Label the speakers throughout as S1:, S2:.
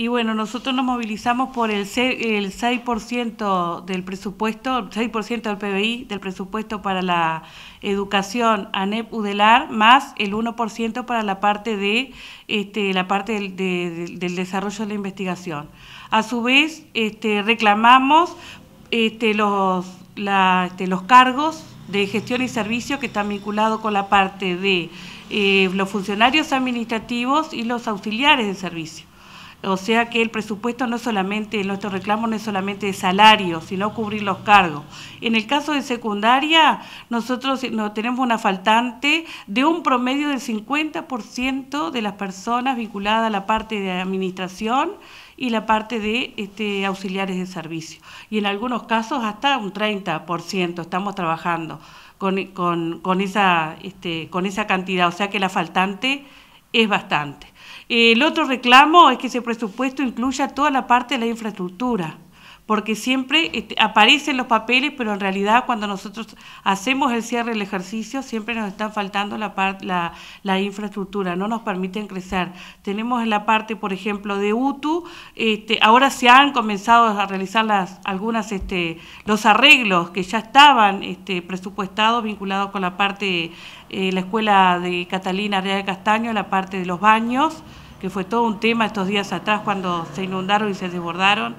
S1: Y bueno, nosotros nos movilizamos por el 6% del presupuesto, 6% del PBI del presupuesto para la educación ANEP UDELAR, más el 1% para la parte de este, la parte del, desarrollo de la investigación. A su vez, este, reclamamos este, los, los cargos de gestión y servicio que están vinculados con la parte de eh, los funcionarios administrativos y los auxiliares de servicio. O sea que el presupuesto no es solamente, nuestro reclamo no es solamente de salario, sino cubrir los cargos. En el caso de secundaria, nosotros no, tenemos una faltante de un promedio del 50% de las personas vinculadas a la parte de administración y la parte de este, auxiliares de servicio. Y en algunos casos hasta un 30% estamos trabajando con, este, con esa cantidad. O sea que la faltante es bastante. El otro reclamo es que ese presupuesto incluya toda la parte de la infraestructura porque siempre este, aparecen los papeles, pero en realidad cuando nosotros hacemos el cierre del ejercicio, siempre nos está faltando la, la, infraestructura, no nos permiten crecer. Tenemos en la parte, por ejemplo, de UTU, este, ahora se han comenzado a realizar las, algunas, este, los arreglos que ya estaban presupuestados vinculados con la parte, eh, la escuela de Catalina Real de Castaño, la parte de los baños, que fue todo un tema estos días atrás cuando se inundaron y se desbordaron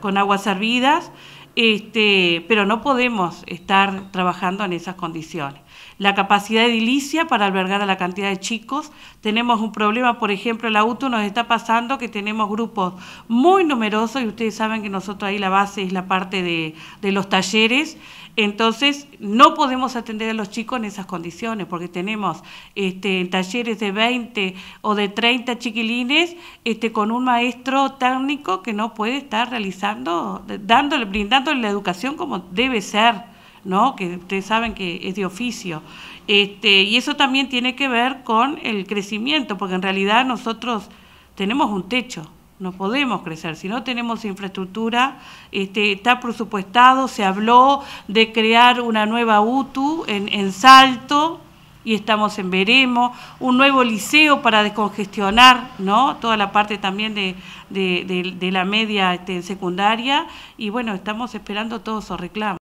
S1: con aguas hervidas este, pero no podemos estar trabajando en esas condiciones. La capacidad edilicia para albergar a la cantidad de chicos, tenemos un problema, por ejemplo, el auto nos está pasando que tenemos grupos muy numerosos y ustedes saben que nosotros ahí la base es la parte de, los talleres, entonces no podemos atender a los chicos en esas condiciones porque tenemos este, talleres de 20 o de 30 chiquilines este, con un maestro técnico que no puede estar realizando, dándole, brindando tanto en la educación como debe ser, ¿no? que ustedes saben que es de oficio. Este, y eso también tiene que ver con el crecimiento, porque en realidad nosotros tenemos un techo, no podemos crecer. Si no tenemos infraestructura, este, está presupuestado, se habló de crear una nueva UTU en, en Salto, y estamos en Veremos, un nuevo liceo para descongestionar ¿no? toda la parte también de, de, la media este, secundaria y bueno, estamos esperando todos esos reclamos.